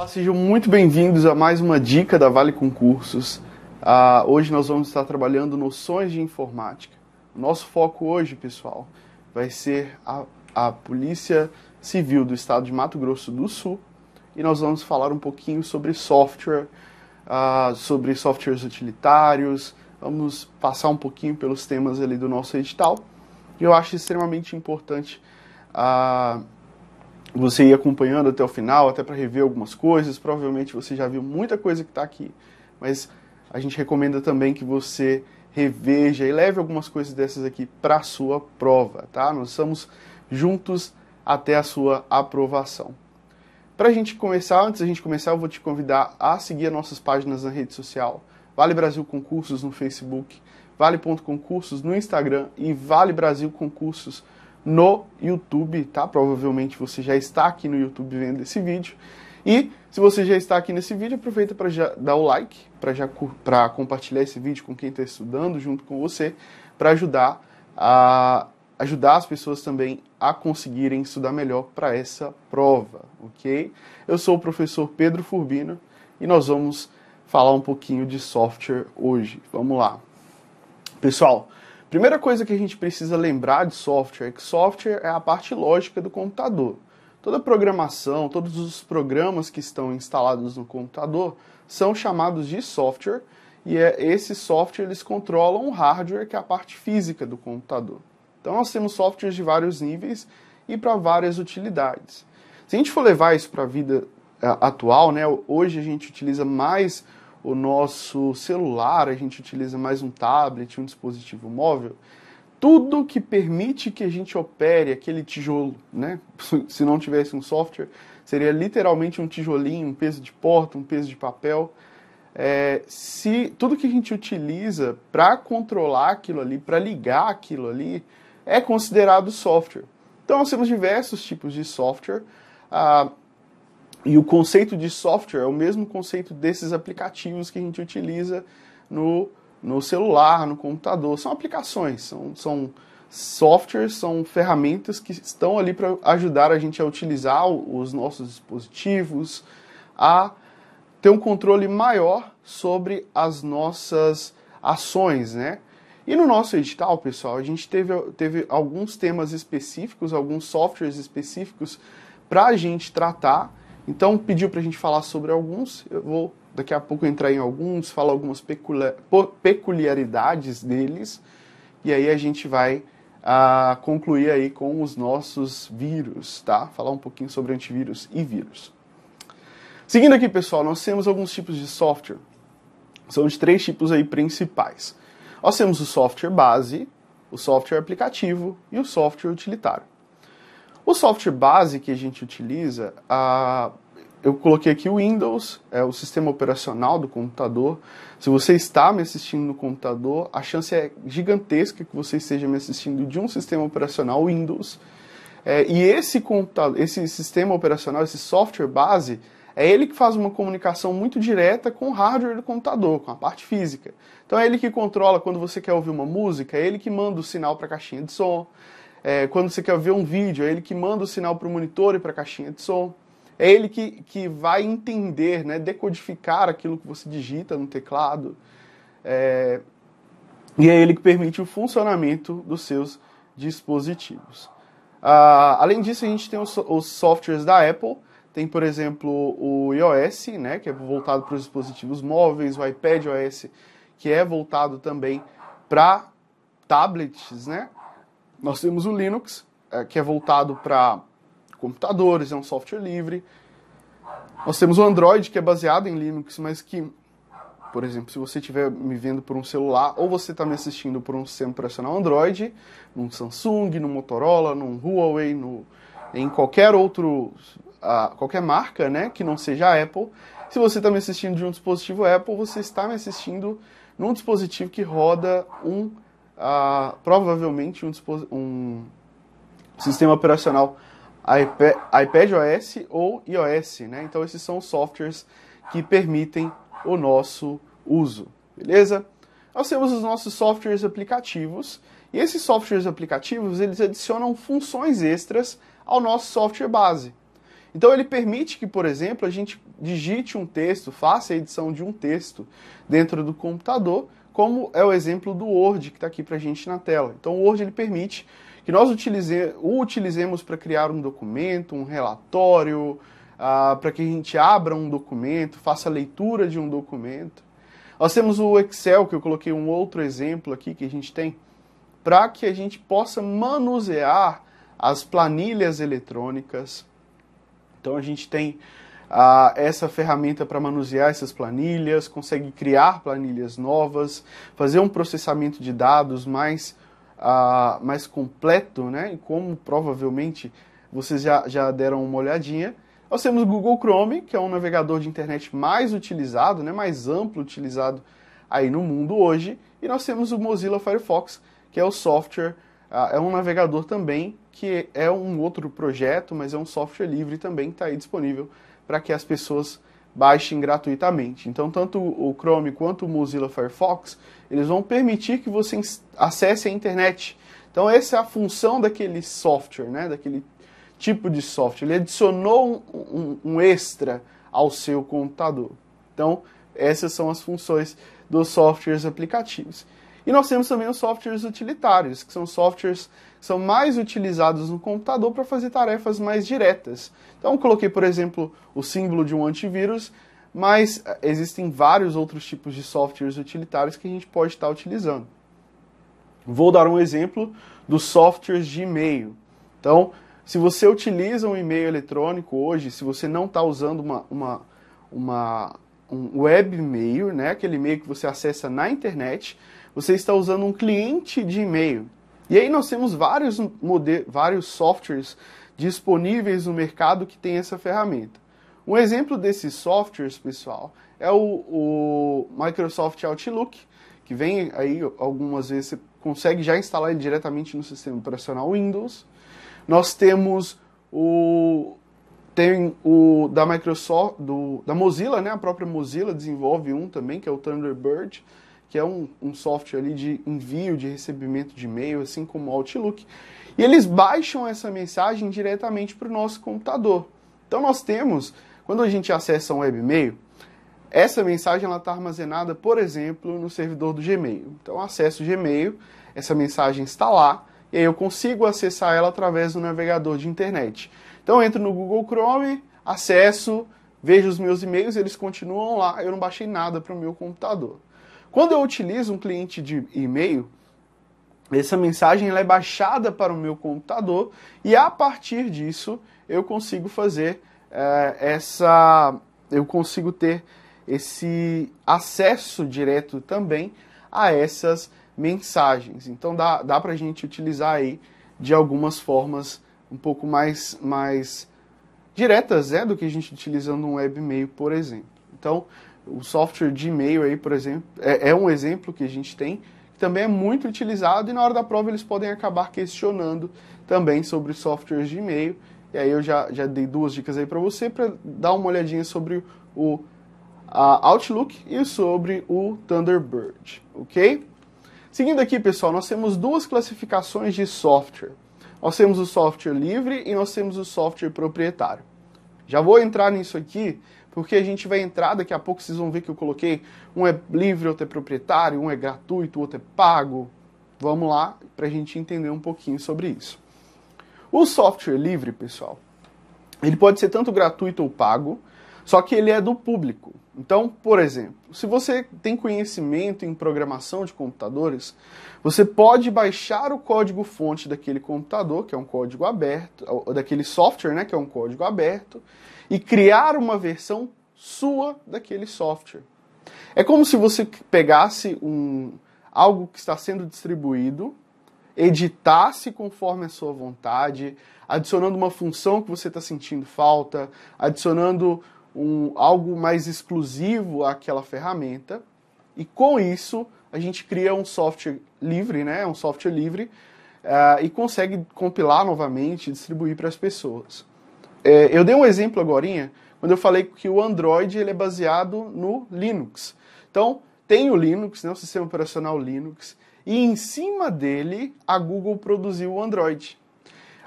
Olá, sejam muito bem-vindos a mais uma dica da Vale Concursos. Uh, hoje nós vamos estar trabalhando noções de informática. Nosso foco hoje, pessoal, vai ser a, a Polícia Civil do Estado de Mato Grosso do Sul e nós vamos falar um pouquinho sobre software, uh, sobre softwares utilitários. Vamos passar um pouquinho pelos temas ali do nosso edital. E eu acho extremamente importante. Uh, você ir acompanhando até o final, até para rever algumas coisas. Provavelmente você já viu muita coisa que está aqui, mas a gente recomenda também que você reveja e leve algumas coisas dessas aqui para a sua prova, tá? Nós estamos juntos até a sua aprovação. Para a gente começar, antes da gente começar, eu vou te convidar a seguir nossas páginas na rede social. Vale Brasil Concursos no Facebook, Vale.concursos no Instagram e Vale Brasil Concursos no no YouTube, tá? Provavelmente você já está aqui no YouTube vendo esse vídeo. E se você já está aqui nesse vídeo, aproveita para dar o like, para já para compartilhar esse vídeo com quem está estudando junto com você, para ajudar a ajudar as pessoas também a conseguirem estudar melhor para essa prova, ok? Eu sou o professor Pedro Furbino e nós vamos falar um pouquinho de software hoje. Vamos lá, pessoal. Primeira coisa que a gente precisa lembrar de software é que software é a parte lógica do computador. Toda programação, todos os programas que estão instalados no computador são chamados de software e é esse software eles controlam o hardware, que é a parte física do computador. Então nós temos softwares de vários níveis e para várias utilidades. Se a gente for levar isso para a vida eh, atual, né, hoje a gente utiliza mais o nosso celular, a gente utiliza mais um tablet, um dispositivo móvel, tudo que permite que a gente opere aquele tijolo, né? Se não tivesse um software, seria literalmente um tijolinho, um peso de porta, um peso de papel. É, se tudo que a gente utiliza para controlar aquilo ali, para ligar aquilo ali, é considerado software. Então nós temos diversos tipos de software. Ah, e o conceito de software é o mesmo conceito desses aplicativos que a gente utiliza no, no celular, no computador. São aplicações, são, são softwares, são ferramentas que estão ali para ajudar a gente a utilizar os nossos dispositivos, a ter um controle maior sobre as nossas ações, né? E no nosso edital, pessoal, a gente teve, teve alguns temas específicos, alguns softwares específicos para a gente tratar então pediu para a gente falar sobre alguns, eu vou daqui a pouco entrar em alguns, falar algumas peculiaridades deles, e aí a gente vai a ah, concluir aí com os nossos vírus, tá? Falar um pouquinho sobre antivírus e vírus. Seguindo aqui, pessoal, nós temos alguns tipos de software. São os três tipos aí principais. Nós temos o software base, o software aplicativo e o software utilitário. O software base que a gente utiliza, ah, eu coloquei aqui o Windows, é o sistema operacional do computador. Se você está me assistindo no computador, a chance é gigantesca que você esteja me assistindo de um sistema operacional Windows. É, e esse computador, esse sistema operacional, esse software base, é ele que faz uma comunicação muito direta com o hardware do computador, com a parte física. Então é ele que controla quando você quer ouvir uma música, é ele que manda o sinal para a caixinha de som. É, quando você quer ver um vídeo, é ele que manda o sinal para o monitor e para a caixinha de som é ele que, que vai entender, né, decodificar aquilo que você digita no teclado. É, e é ele que permite o funcionamento dos seus dispositivos. Ah, além disso, a gente tem os, os, softwares da Apple. Tem, por exemplo, o iOS, né, que é voltado para os dispositivos móveis, o iPad OS, que é voltado também para tablets. Né? Nós temos o Linux, eh, que é voltado para computadores, é um software livre. Nós temos o Android, que é baseado em Linux, mas que, por exemplo, se você estiver me vendo por um celular ou você está me assistindo por um sistema operacional Android, num Samsung, num Motorola, num Huawei, no, em qualquer outro, uh, qualquer marca, né, que não seja a Apple, se você está me assistindo de um dispositivo Apple, você está me assistindo num dispositivo que roda um, uh, provavelmente um, um sistema operacional iPad, iPadOS ou iOS, né? Então esses são os softwares que permitem o nosso uso, beleza? Nós temos os nossos softwares aplicativos e esses softwares aplicativos eles adicionam funções extras ao nosso software base. Então ele permite que, por exemplo, a gente digite um texto, faça a edição de um texto dentro do computador, como é o exemplo do Word que está aqui para a gente na tela. Então o Word ele permite que nós utilize, o utilizemos para criar um documento, um relatório, uh, ah, para que a gente abra um documento, faça a leitura de um documento. Nós temos o Excel, que eu coloquei um outro exemplo aqui que a gente tem, para que a gente possa manusear as planilhas eletrônicas. Então a gente tem uh, essa ferramenta para manusear essas planilhas, consegue criar planilhas novas, fazer um processamento de dados mais uh, mais completo, né? E como provavelmente vocês já, já deram uma olhadinha. Nós temos o Google Chrome, que é um navegador de internet mais utilizado, né, mais amplo utilizado aí no mundo hoje. E nós temos o Mozilla Firefox, que é o software, uh, é um navegador também, que é um outro projeto, mas é um software livre também que está aí disponível para que as pessoas baixem gratuitamente. Então, tanto o Chrome quanto o Mozilla Firefox, eles vão permitir que você acesse a internet. Então, essa é a função daquele software, né? daquele tipo de software. Ele adicionou um, um, um extra ao seu computador. Então, essas são as funções dos softwares aplicativos. E nós temos também os softwares utilitários, que são softwares são mais utilizados no computador para fazer tarefas mais diretas. Então, coloquei, por exemplo, o símbolo de um antivírus, mas eh, existem vários outros tipos de softwares utilitários que a gente pode estar tá utilizando. Vou dar um exemplo dos softwares de e-mail. Então, se você utiliza um e-mail eletrônico hoje, se você não está usando uma, uma, uma, um webmail, né, aquele e-mail que você acessa na internet, você está usando um cliente de e-mail. E aí nós temos vários, vários softwares disponíveis no mercado que tem essa ferramenta. Um exemplo desses softwares, pessoal, é o, o Microsoft Outlook, que vem aí algumas vezes você consegue já instalar ele diretamente no sistema operacional Windows. Nós temos o tem o da Microsoft, do, da Mozilla, né? A própria Mozilla desenvolve um também, que é o Thunderbird que é um, um software ali de envio, de recebimento de e-mail, assim como o Outlook. E eles baixam essa mensagem diretamente para o nosso computador. Então nós temos, quando a gente acessa um webmail, essa mensagem ela está armazenada, por exemplo, no servidor do Gmail. Então eu acesso o Gmail, essa mensagem está lá, e aí eu consigo acessar ela através do navegador de internet. Então eu entro no Google Chrome, acesso, vejo os meus e-mails, eles continuam lá, eu não baixei nada para o meu computador. Quando eu utilizo um cliente de e-mail, essa mensagem ela é baixada para o meu computador e a partir disso eu consigo fazer uh, essa. Eu consigo ter esse acesso direto também a essas mensagens. Então dá, dá para a gente utilizar aí de algumas formas um pouco mais, mais diretas né, do que a gente utilizando um webmail, por exemplo. Então, o software de e-mail aí, por exemplo, é, é um exemplo que a gente tem, que também é muito utilizado e na hora da prova eles podem acabar questionando também sobre softwares de e-mail. E aí eu já, já dei duas dicas aí para você para dar uma olhadinha sobre o Outlook e sobre o Thunderbird, ok? Seguindo aqui, pessoal, nós temos duas classificações de software. Nós temos o software livre e nós temos o software proprietário. Já vou entrar nisso aqui, porque a gente vai entrar, daqui a pouco vocês vão ver que eu coloquei um é livre, outro é proprietário, um é gratuito, outro é pago. Vamos lá para a gente entender um pouquinho sobre isso. O software livre, pessoal, ele pode ser tanto gratuito ou pago, só que ele é do público. Então, por exemplo, se você tem conhecimento em programação de computadores, você pode baixar o código-fonte daquele computador, que é um código aberto, daquele software, né, que é um código aberto, e criar uma versão sua daquele software. É como se você pegasse um, algo que está sendo distribuído, editasse conforme a sua vontade, adicionando uma função que você está sentindo falta, adicionando um, algo mais exclusivo àquela ferramenta. E com isso, a gente cria um software livre, né? Um software livre uh, e consegue compilar novamente e distribuir para as pessoas. É, eu dei um exemplo agora, quando eu falei que o Android ele é baseado no Linux. Então, tem o Linux, né, o sistema operacional Linux, e em cima dele a Google produziu o Android.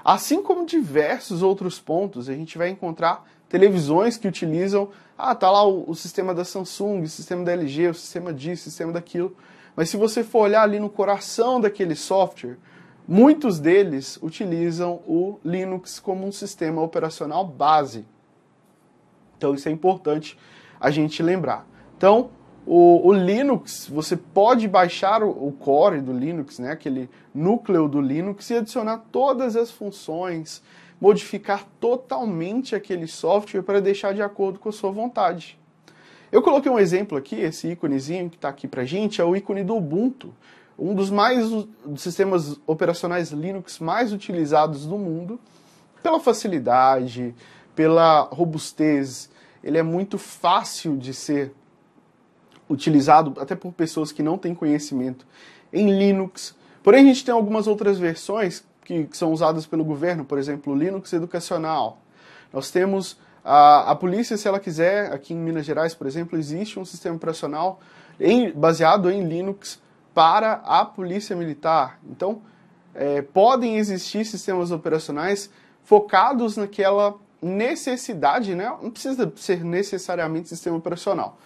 Assim como diversos outros pontos, a gente vai encontrar televisões que utilizam, ah, tá lá o, o sistema da Samsung, o sistema da LG, o sistema disso, o sistema daquilo. Mas se você for olhar ali no coração daquele software, Muitos deles utilizam o Linux como um sistema operacional base. Então isso é importante a gente lembrar. Então, o, o, Linux, você pode baixar o, o, core do Linux, né, aquele núcleo do Linux, e adicionar todas as funções, modificar totalmente aquele software para deixar de acordo com a sua vontade. Eu coloquei um exemplo aqui, esse íconezinho que está aqui para gente, é o ícone do Ubuntu um dos mais dos sistemas operacionais Linux mais utilizados do mundo, pela facilidade, pela robustez. Ele é muito fácil de ser utilizado até por pessoas que não têm conhecimento em Linux. Porém, a gente tem algumas outras versões que, que são usadas pelo governo, por exemplo, Linux educacional. Nós temos a, a polícia, se ela quiser, aqui em Minas Gerais, por exemplo, existe um sistema operacional em, baseado em Linux para a Polícia Militar. Então, é, podem existir sistemas operacionais focados naquela necessidade, né? não precisa ser necessariamente sistema operacional.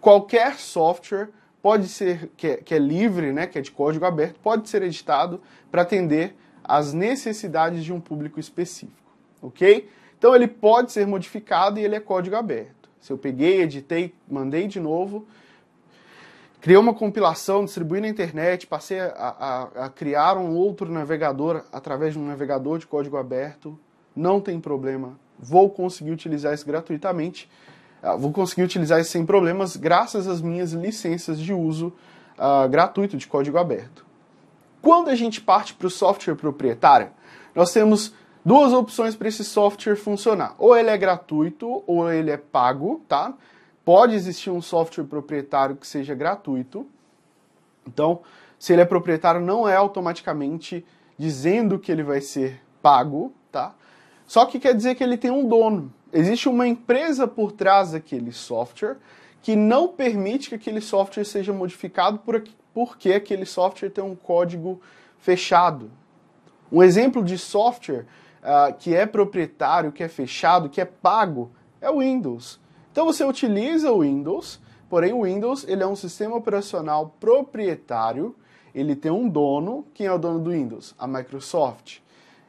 Qualquer software pode ser que é, que é livre, né? que é de código aberto, pode ser editado para atender às necessidades de um público específico, ok? Então ele pode ser modificado e ele é código aberto. Se eu peguei, editei, mandei de novo, Criei uma compilação, distribuí na internet, passei a, a, a criar um outro navegador através de um navegador de código aberto. Não tem problema. Vou conseguir utilizar isso gratuitamente. Ah, vou conseguir utilizar isso sem problemas, graças às minhas licenças de uso uh, gratuito de código aberto. Quando a gente parte para o software proprietário, nós temos duas opções para esse software funcionar. Ou ele é gratuito ou ele é pago, tá? Pode existir um software proprietário que seja gratuito. Então, se ele é proprietário, não é automaticamente dizendo que ele vai ser pago, tá? Só que quer dizer que ele tem um dono. Existe uma empresa por trás daquele software que não permite que aquele software seja modificado por, porque aquele software tem um código fechado. Um exemplo de software uh, que é proprietário, que é fechado, que é pago, é o Windows. Então você utiliza o Windows, porém o Windows ele é um sistema operacional proprietário, ele tem um dono, quem é o dono do Windows? A Microsoft.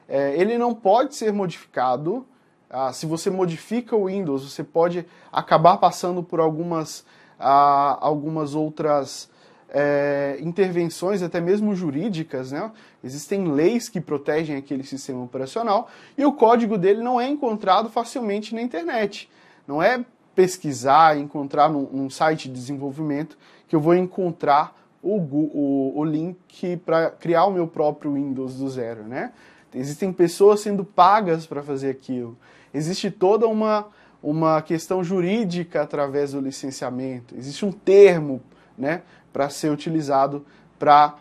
É, ele não pode ser modificado. Ah, se você modifica o Windows, você pode acabar passando por algumas, ah, algumas outras é, intervenções, até mesmo jurídicas. Né? Existem leis que protegem aquele sistema operacional e o código dele não é encontrado facilmente na internet. Não é pesquisar, encontrar num, num site de desenvolvimento que eu vou encontrar o, o, o link para criar o meu próprio Windows do zero, né? Existem pessoas sendo pagas para fazer aquilo. Existe toda uma, uma questão jurídica através do licenciamento. Existe um termo né, para ser utilizado para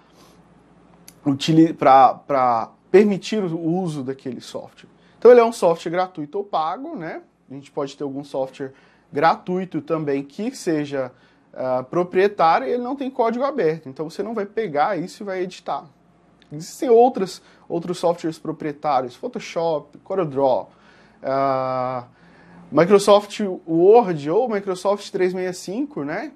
para permitir o uso daquele software. Então ele é um software gratuito ou pago, né? A gente pode ter algum software gratuito também que seja uh, proprietário, ele não tem código aberto. Então você não vai pegar isso e vai editar. Existem outras, outros softwares proprietários, Photoshop, CorelDRAW, uh, Microsoft Word ou Microsoft 365, né?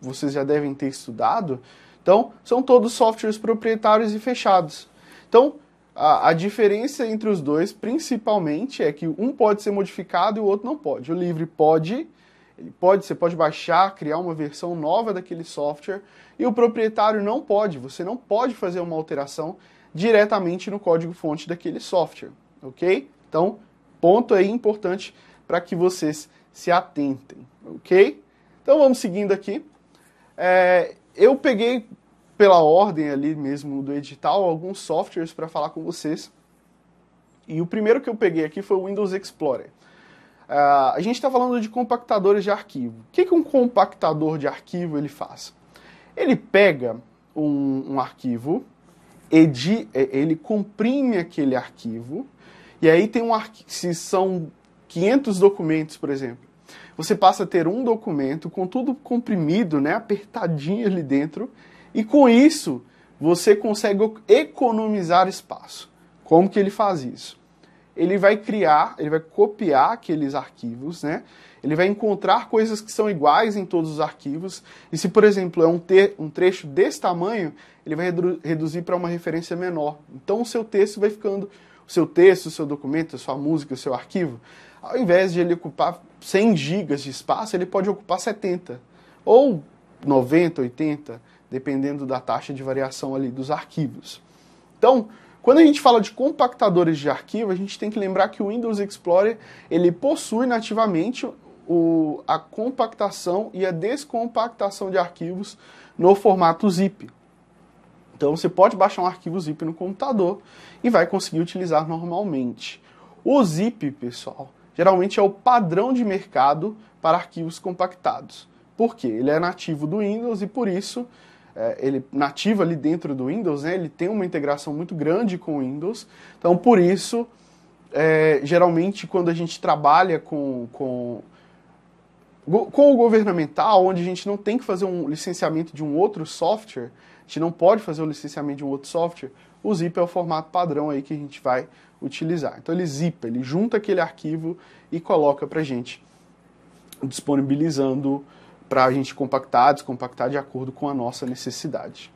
Vocês já devem ter estudado. Então, são todos softwares proprietários e fechados. Então, a, a, diferença entre os dois, principalmente, é que um pode ser modificado e o outro não pode. O livre pode, pode, você pode baixar, criar uma versão nova daquele software, e o proprietário não pode. Você não pode fazer uma alteração diretamente no código-fonte daquele software, ok? Então, ponto aí importante para que vocês se atentem, ok? Então vamos seguindo aqui. É, eu peguei pela ordem ali mesmo do edital, alguns softwares para falar com vocês. E o primeiro que eu peguei aqui foi o Windows Explorer. Uh, a gente está falando de compactadores de arquivo. O que, que um compactador de arquivo ele faz? Ele pega um, um arquivo, edi, é, ele comprime aquele arquivo, e aí tem um arquivo, se são 500 documentos, por exemplo, você passa a ter um documento com tudo comprimido, né, apertadinho ali dentro, e com isso, você consegue economizar espaço. Como que ele faz isso? Ele vai criar, ele vai copiar aqueles arquivos, né? Ele vai encontrar coisas que são iguais em todos os arquivos. E se, por exemplo, é um, um trecho desse tamanho, ele vai redu reduzir para uma referência menor. Então, o seu texto vai ficando, o seu texto, o seu documento, a sua música, o seu arquivo, ao invés de ele ocupar 100 gigas de espaço, ele pode ocupar 70 ou 90, 80 dependendo da taxa de variação ali dos arquivos. Então, quando a gente fala de compactadores de arquivo, a gente tem que lembrar que o Windows Explorer ele possui nativamente o, a compactação e a descompactação de arquivos no formato zip. Então você pode baixar um arquivo zip no computador e vai conseguir utilizar normalmente. O zip, pessoal, geralmente é o padrão de mercado para arquivos compactados. Por quê? Ele é nativo do Windows e por isso é, ele nativa ali dentro do Windows, né, ele tem uma integração muito grande com o Windows. Então, por isso, é, geralmente, quando a gente trabalha com, com, com o governamental, onde a gente não tem que fazer um licenciamento de um outro software, a gente não pode fazer o licenciamento de um outro software, o zip é o formato padrão aí que a gente vai utilizar. Então, ele zipa, ele junta aquele arquivo e coloca para gente, disponibilizando para a gente compactar, descompactar de acordo com a nossa necessidade.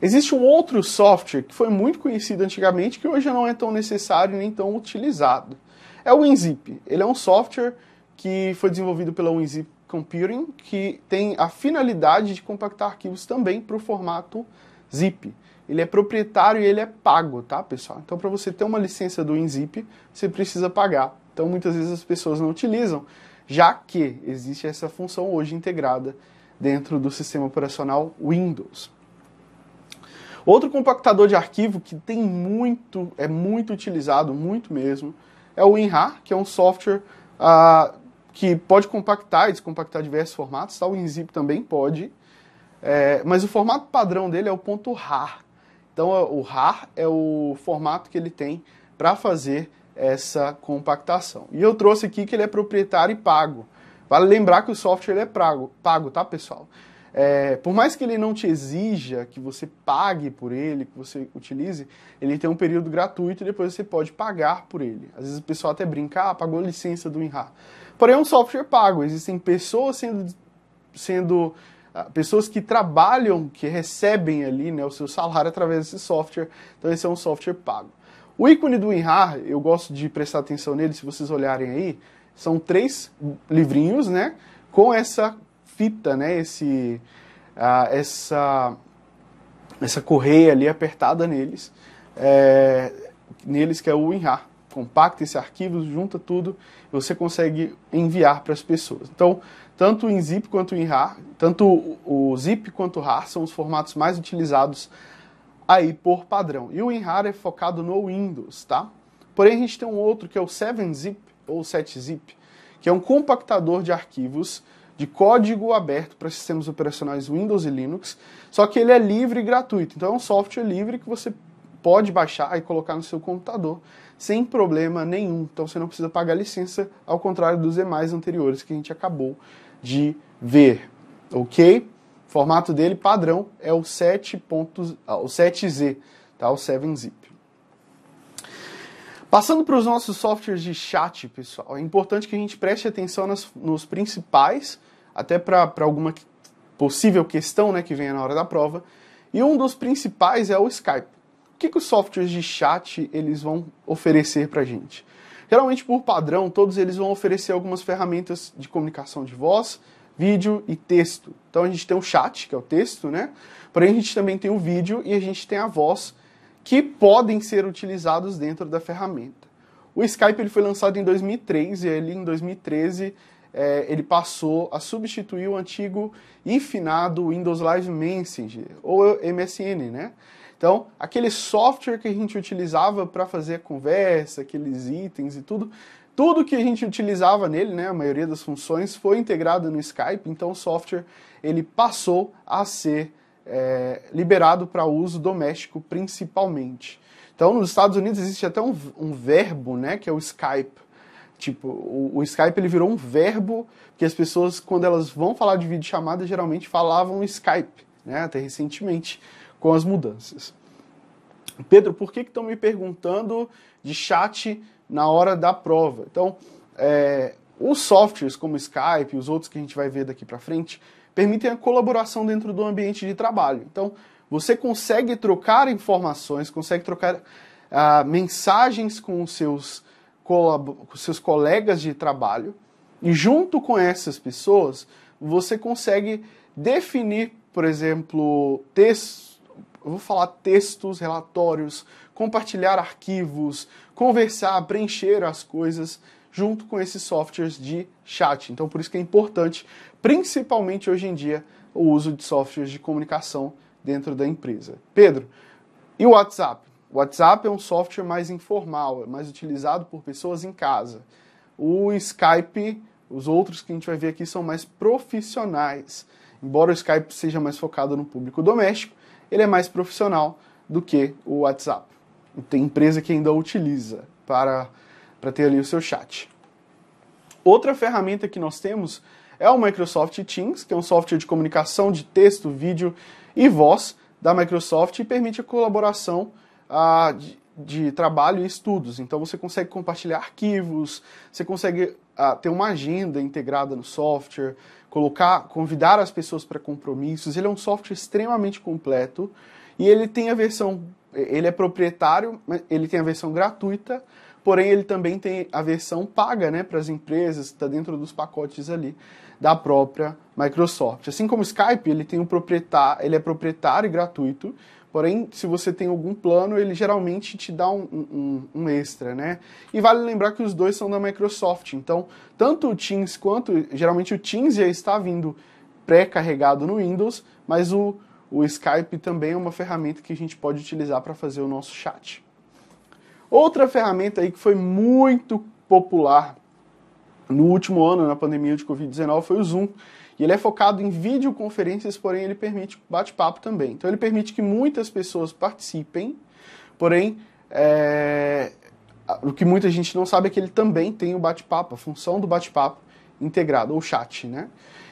Existe um outro software que foi muito conhecido antigamente, que hoje não é tão necessário nem tão utilizado. É o WinZip. Ele é um software que foi desenvolvido pela WinZip Computing, que tem a finalidade de compactar arquivos também para o formato zip. Ele é proprietário e ele é pago, tá, pessoal? Então, para você ter uma licença do WinZip, você precisa pagar. Então, muitas vezes as pessoas não utilizam já que existe essa função hoje integrada dentro do sistema operacional Windows. Outro compactador de arquivo que tem muito, é muito utilizado, muito mesmo, é o WinRAR, que é um software ah, que pode compactar e descompactar diversos formatos, tá? o WinZip também pode, é, mas o formato padrão dele é o ponto .rar. Então o RAR é o formato que ele tem para fazer essa compactação. E eu trouxe aqui que ele é proprietário e pago. Vale lembrar que o software ele é pago, pago tá, pessoal? É, por mais que ele não te exija que você pague por ele, que você utilize, ele tem um período gratuito e depois você pode pagar por ele. Às vezes o pessoal até brinca, ah, pagou a licença do INRA. Porém, é um software pago. Existem pessoas sendo, sendo ah, pessoas que trabalham, que recebem ali né, o seu salário através desse software. Então, esse é um software pago. O ícone do Inhar, eu gosto de prestar atenção nele, se vocês olharem aí, são três livrinhos, né? Com essa fita, né? Esse, ah, essa, essa correia ali apertada neles, é, neles que é o Inhar. Compacta esse arquivo, junta tudo, você consegue enviar para as pessoas. Então, tanto o zip quanto o Inhar, tanto o zip quanto o RAR são os formatos mais utilizados aí por padrão. E o WinRAR é focado no Windows, tá? Porém, a gente tem um outro que é o 7-Zip, ou 7-Zip, que é um compactador de arquivos de código aberto para sistemas operacionais Windows e Linux, só que ele é livre e gratuito. Então é um software livre que você pode baixar e colocar no seu computador sem problema nenhum. Então você não precisa pagar licença, ao contrário dos demais anteriores que a gente acabou de ver, ok? O formato dele padrão é o 7 ah, o 7Z, tá? O 7zip. Passando para os nossos softwares de chat, pessoal, é importante que a gente preste atenção nas, nos principais, até para alguma possível questão né, que venha na hora da prova. E um dos principais é o Skype. O que, que os softwares de chat eles vão oferecer para a gente? Geralmente, por padrão, todos eles vão oferecer algumas ferramentas de comunicação de voz, vídeo e texto. Então a gente tem o chat, que é o texto, né? Porém a gente também tem o vídeo e a gente tem a voz, que podem ser utilizados dentro da ferramenta. O Skype ele foi lançado em 2003 e ele, em 2013 é, ele passou a substituir o antigo e finado Windows Live Messenger, ou MSN, né? Então, aquele software que a gente utilizava para fazer a conversa, aqueles itens e tudo, tudo que a gente utilizava nele, né, a maioria das funções, foi integrada no Skype, então o software ele passou a ser é, liberado para uso doméstico principalmente. Então, nos Estados Unidos existe até um, um verbo, né, que é o Skype. Tipo, o, o, Skype ele virou um verbo que as pessoas, quando elas vão falar de videochamada, geralmente falavam Skype, né, até recentemente, com as mudanças. Pedro, por que estão me perguntando de chat na hora da prova. Então, é, os softwares como Skype e os outros que a gente vai ver daqui para frente permitem a colaboração dentro do ambiente de trabalho. Então, você consegue trocar informações, consegue trocar ah, mensagens com os seus, com seus colegas de trabalho e, junto com essas pessoas, você consegue definir, por exemplo, textos. vou falar textos, relatórios, compartilhar arquivos, conversar, preencher as coisas junto com esses softwares de chat. Então, por isso que é importante, principalmente hoje em dia, o uso de softwares de comunicação dentro da empresa. Pedro, e o WhatsApp? O WhatsApp é um software mais informal, é mais utilizado por pessoas em casa. O Skype, os outros que a gente vai ver aqui são mais profissionais. Embora o Skype seja mais focado no público doméstico, ele é mais profissional do que o WhatsApp. Tem empresa que ainda utiliza para, para ter ali o seu chat. Outra ferramenta que nós temos é o Microsoft Teams, que é um software de comunicação de texto, vídeo e voz da Microsoft e permite a colaboração ah, de, de, trabalho e estudos. Então você consegue compartilhar arquivos, você consegue ah, ter uma agenda integrada no software, colocar, convidar as pessoas para compromissos. Ele é um software extremamente completo e ele tem a versão ele é proprietário, ele tem a versão gratuita, porém ele também tem a versão paga né, para as empresas, está dentro dos pacotes ali da própria Microsoft. Assim como o Skype, ele, tem um proprietário, ele é proprietário e gratuito, porém se você tem algum plano, ele geralmente te dá um, um, um extra. Né? E vale lembrar que os dois são da Microsoft, então tanto o Teams quanto, geralmente o Teams já está vindo pré-carregado no Windows, mas o o Skype também é uma ferramenta que a gente pode utilizar para fazer o nosso chat. Outra ferramenta aí que foi muito popular no último ano, na pandemia de Covid-19, foi o Zoom. E ele é focado em videoconferências, porém ele permite bate-papo também. Então ele permite que muitas pessoas participem, porém é... o que muita gente não sabe é que ele também tem o bate-papo, a função do bate-papo integrado, ou chat, né?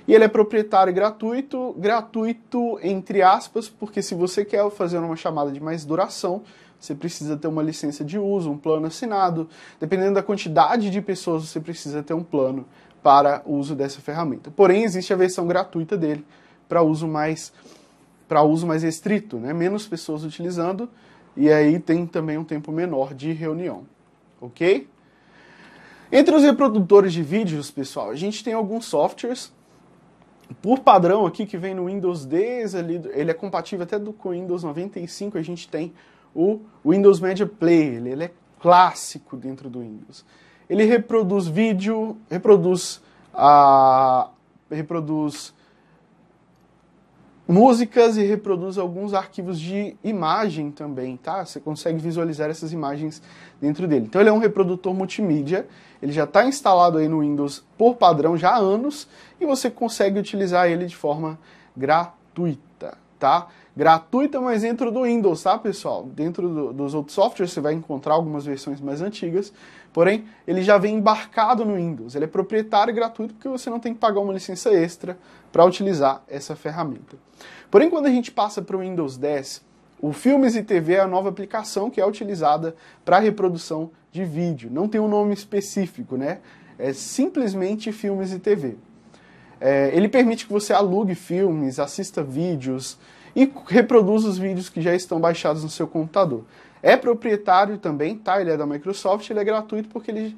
E ele é proprietário gratuito, gratuito entre aspas, porque se você quer fazer uma chamada de mais duração, você precisa ter uma licença de uso, um plano assinado. Dependendo da quantidade de pessoas, você precisa ter um plano para o uso dessa ferramenta. Porém, existe a versão gratuita dele para uso mais para uso mais restrito, né? menos pessoas utilizando, e aí tem também um tempo menor de reunião, ok? Entre os reprodutores de vídeos, pessoal, a gente tem alguns softwares por padrão aqui que vem no Windows 10, ele é compatível até do, com o Windows 95, a gente tem o Windows Media Player, ele é clássico dentro do Windows. Ele reproduz vídeo, reproduz, a reproduz músicas e reproduz alguns arquivos de imagem também, tá? Você consegue visualizar essas imagens dentro dele. Então ele é um reprodutor multimídia, ele já está instalado aí no Windows por padrão já há anos e você consegue utilizar ele de forma gratuita tá? Gratuita, mas dentro do Windows, tá, pessoal? Dentro do, dos outros softwares você vai encontrar algumas versões mais antigas, porém ele já vem embarcado no Windows. Ele é proprietário e gratuito porque você não tem que pagar uma licença extra para utilizar essa ferramenta. Porém, quando a gente passa para o Windows 10, o Filmes e TV é a nova aplicação que é utilizada para reprodução de vídeo. Não tem um nome específico, né? É simplesmente Filmes e TV. É, ele permite que você alugue filmes, assista vídeos e reproduza os vídeos que já estão baixados no seu computador. É proprietário também, tá? Ele é da Microsoft, ele é gratuito porque ele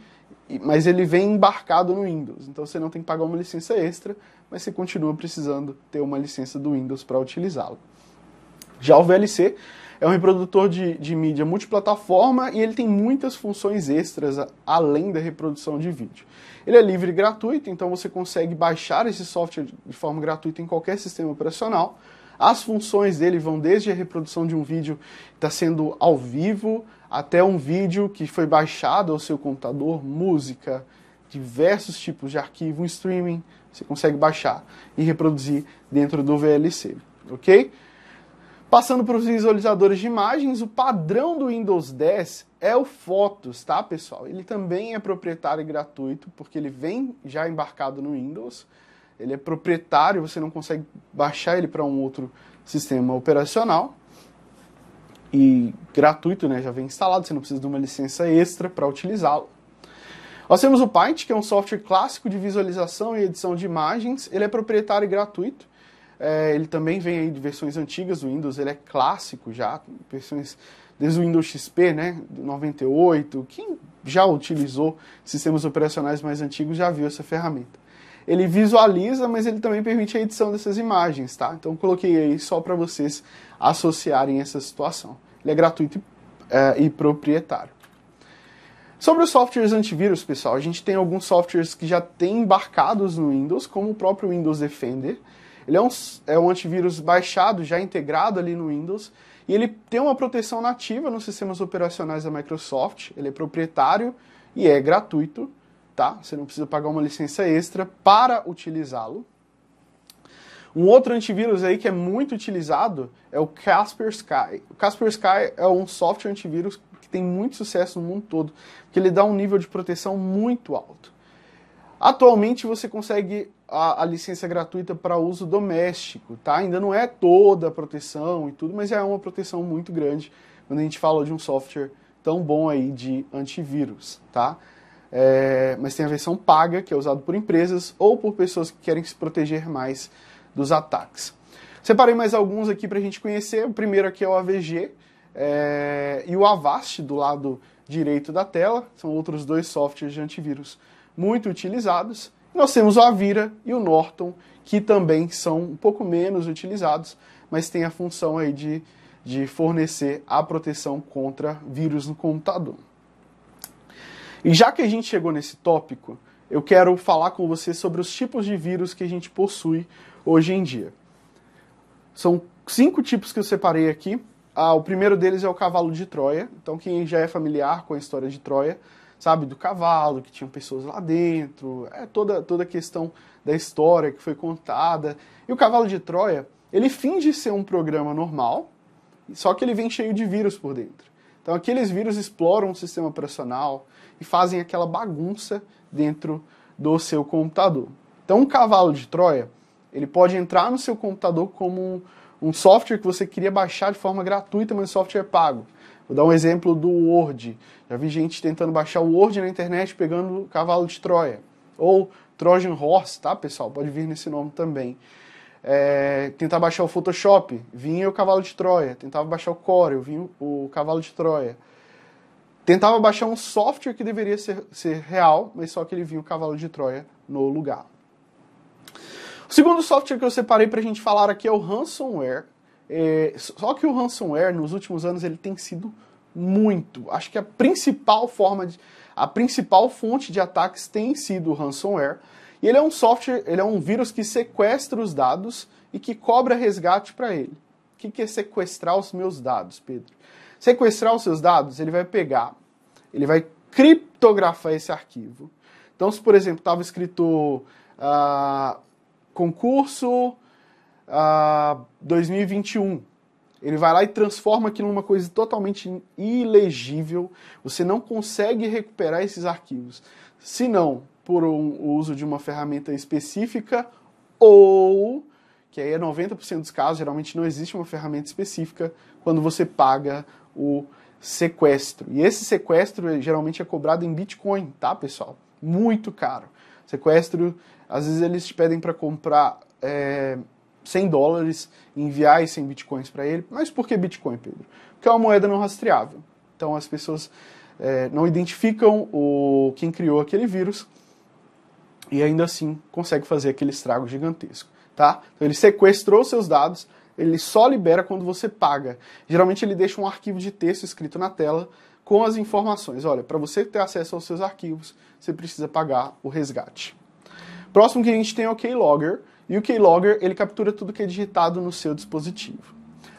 mas ele vem embarcado no Windows. Então você não tem que pagar uma licença extra, mas você continua precisando ter uma licença do Windows para utilizá-lo. Já o VLC é um reprodutor de, de mídia multiplataforma e ele tem muitas funções extras além da reprodução de vídeo. Ele é livre e gratuito, então você consegue baixar esse software de forma gratuita em qualquer sistema operacional. As funções dele vão desde a reprodução de um vídeo que está sendo ao vivo até um vídeo que foi baixado ao seu computador, música, diversos tipos de arquivo, um streaming, você consegue baixar e reproduzir dentro do VLC, ok? Passando para os visualizadores de imagens, o padrão do Windows 10 é o Fotos, tá, pessoal? Ele também é proprietário e gratuito, porque ele vem já embarcado no Windows. Ele é proprietário, você não consegue baixar ele para um outro sistema operacional. E gratuito, né? Já vem instalado, você não precisa de uma licença extra para utilizá-lo. Nós temos o Paint, que é um software clássico de visualização e edição de imagens. Ele é proprietário e gratuito. É, ele também vem aí de versões antigas do Windows, ele é clássico já, versões desde o Windows XP, né, 98, quem já utilizou sistemas operacionais mais antigos já viu essa ferramenta. Ele visualiza, mas ele também permite a edição dessas imagens, tá? Então coloquei aí só para vocês associarem essa situação. Ele é gratuito é, e proprietário. Sobre os softwares antivírus, pessoal, a gente tem alguns softwares que já têm embarcados no Windows, como o próprio Windows Defender, ele é um, é um antivírus baixado, já integrado ali no Windows, e ele tem uma proteção nativa nos sistemas operacionais da Microsoft, ele é proprietário e é gratuito, tá? Você não precisa pagar uma licença extra para utilizá-lo. Um outro antivírus aí que é muito utilizado é o Kaspersky. O Kaspersky é um software antivírus que tem muito sucesso no mundo todo, porque ele dá um nível de proteção muito alto. Atualmente você consegue a, a licença gratuita para uso doméstico, tá? Ainda não é toda a proteção e tudo, mas é uma proteção muito grande quando a gente fala de um software tão bom aí de antivírus, tá? É, mas tem a versão paga, que é usado por empresas ou por pessoas que querem se proteger mais dos ataques. Separei mais alguns aqui para a gente conhecer. O primeiro aqui é o AVG é, e o Avast do lado direito da tela. São outros dois softwares de antivírus muito utilizados. Nós temos o Avira e o Norton, que também são um pouco menos utilizados, mas tem a função aí de, de fornecer a proteção contra vírus no computador. E já que a gente chegou nesse tópico, eu quero falar com você sobre os tipos de vírus que a gente possui hoje em dia. São cinco tipos que eu separei aqui. Ah, o primeiro deles é o cavalo de Troia. Então, quem já é familiar com a história de Troia sabe, do cavalo, que tinham pessoas lá dentro, é toda, toda a questão da história que foi contada. E o Cavalo de Troia, ele finge ser um programa normal, só que ele vem cheio de vírus por dentro. Então aqueles vírus exploram o sistema operacional e fazem aquela bagunça dentro do seu computador. Então um cavalo de Troia, ele pode entrar no seu computador como um, um software que você queria baixar de forma gratuita, mas software é pago. Vou dar um exemplo do Word. Já vi gente tentando baixar o Word na internet pegando cavalo de Troia. Ou Trojan Horse, tá, pessoal? Pode vir nesse nome também. É, tentar baixar o Photoshop, vinha o cavalo de Troia. Tentava baixar o Corel, vinha o, o cavalo de Troia. Tentava baixar um software que deveria ser, ser real, mas só que ele vinha o cavalo de Troia no lugar. O segundo software que eu separei para a gente falar aqui é o ransomware, é, só que o ransomware nos últimos anos ele tem sido muito. Acho que a principal forma de, a principal fonte de ataques tem sido o ransomware. E ele é um software, ele é um vírus que sequestra os dados e que cobra resgate para ele. O que, que é sequestrar os meus dados, Pedro? Sequestrar os seus dados, ele vai pegar, ele vai criptografar esse arquivo. Então, se por exemplo estava escrito uh, concurso uh, 2021. Ele vai lá e transforma aquilo numa coisa totalmente ilegível. Você não consegue recuperar esses arquivos, se não por um, o uso de uma ferramenta específica ou que aí é 90% dos casos, geralmente não existe uma ferramenta específica quando você paga o sequestro. E esse sequestro eh, geralmente é cobrado em Bitcoin, tá, pessoal? Muito caro. Sequestro, às vezes eles te pedem para comprar é, 100 dólares, enviar esses 100 bitcoins para ele. Mas por que Bitcoin, Pedro? Porque é uma moeda não rastreável. Então as pessoas é, não identificam o quem criou aquele vírus e ainda assim consegue fazer aquele estrago gigantesco, tá? Então ele sequestrou seus dados, ele só libera quando você paga. Geralmente ele deixa um arquivo de texto escrito na tela com as informações. Olha, para você ter acesso aos seus arquivos, você precisa pagar o resgate. Próximo que a gente tem é o Keylogger, e o Keylogger, ele captura tudo que é digitado no seu dispositivo.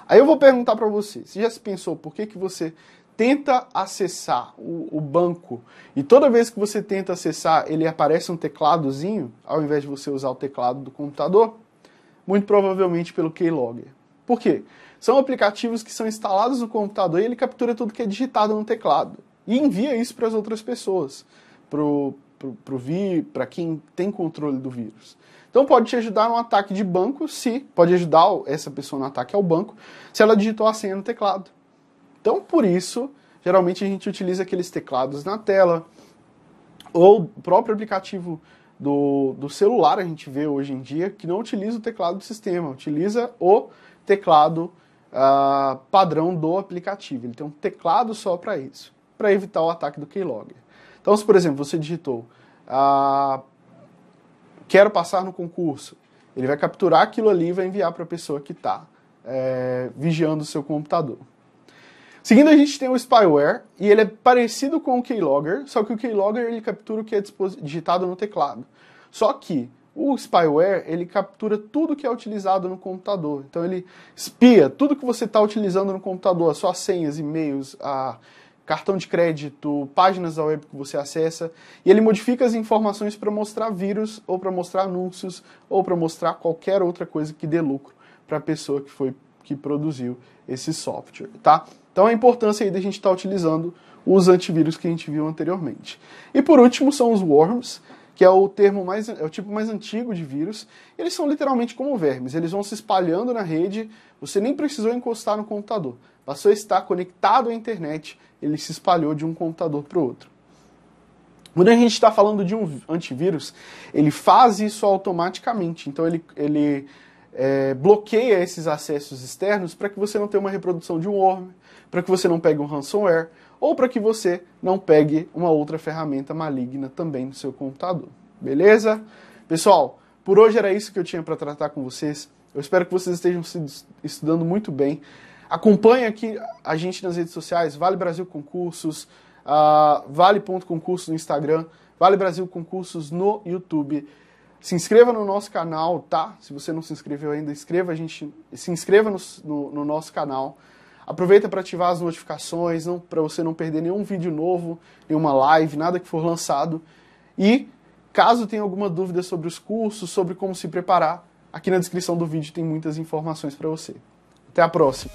Aí eu vou perguntar para você, você já se pensou por que, que você tenta acessar o, o, banco e toda vez que você tenta acessar ele aparece um tecladozinho ao invés de você usar o teclado do computador? Muito provavelmente pelo Keylogger. Por quê? São aplicativos que são instalados no computador e ele captura tudo que é digitado no teclado e envia isso para as outras pessoas, para pro, pro, pro quem tem controle do vírus. Então pode te ajudar no ataque de banco, se pode ajudar essa pessoa no ataque ao banco, se ela digitou a senha no teclado. Então por isso, geralmente a gente utiliza aqueles teclados na tela ou o próprio aplicativo do, do celular a gente vê hoje em dia que não utiliza o teclado do sistema, utiliza o teclado uh, padrão do aplicativo. Ele tem um teclado só para isso, para evitar o ataque do keylogger. Então, se por exemplo você digitou uh, quero passar no concurso. Ele vai capturar aquilo ali e vai enviar para a pessoa que está é, vigiando o seu computador. Seguindo, a gente tem o spyware, e ele é parecido com o keylogger, só que o keylogger ele captura o que é digitado no teclado. Só que o spyware ele captura tudo que é utilizado no computador. Então ele espia tudo que você está utilizando no computador, as suas senhas, e-mails, a cartão de crédito, páginas da web que você acessa, e ele modifica as informações para mostrar vírus, ou para mostrar anúncios, ou para mostrar qualquer outra coisa que dê lucro para a pessoa que foi que produziu esse software, tá? Então a importância aí da gente estar tá utilizando os antivírus que a gente viu anteriormente. E por último são os worms, que é o termo mais é o tipo mais antigo de vírus. Eles são literalmente como vermes, eles vão se espalhando na rede, você nem precisou encostar no computador. Passou a estar conectado à internet, ele se espalhou de um computador para o outro. Quando a gente está falando de um antivírus, ele faz isso automaticamente. Então ele, ele é, bloqueia esses acessos externos para que você não tenha uma reprodução de um worm, para que você não pegue um ransomware, ou para que você não pegue uma outra ferramenta maligna também no seu computador. Beleza? Pessoal, por hoje era isso que eu tinha para tratar com vocês. Eu espero que vocês estejam se estudando muito bem. Acompanhe aqui a gente nas redes sociais, Vale Brasil Concursos, uh, ah, Vale.concursos no Instagram, Vale Brasil Concursos no YouTube. Se inscreva no nosso canal, tá? Se você não se inscreveu ainda, inscreva a gente, se inscreva no, no, no nosso canal. Aproveita para ativar as notificações, para você não perder nenhum vídeo novo, nenhuma live, nada que for lançado. E caso tenha alguma dúvida sobre os cursos, sobre como se preparar, aqui na descrição do vídeo tem muitas informações para você. Até a próxima!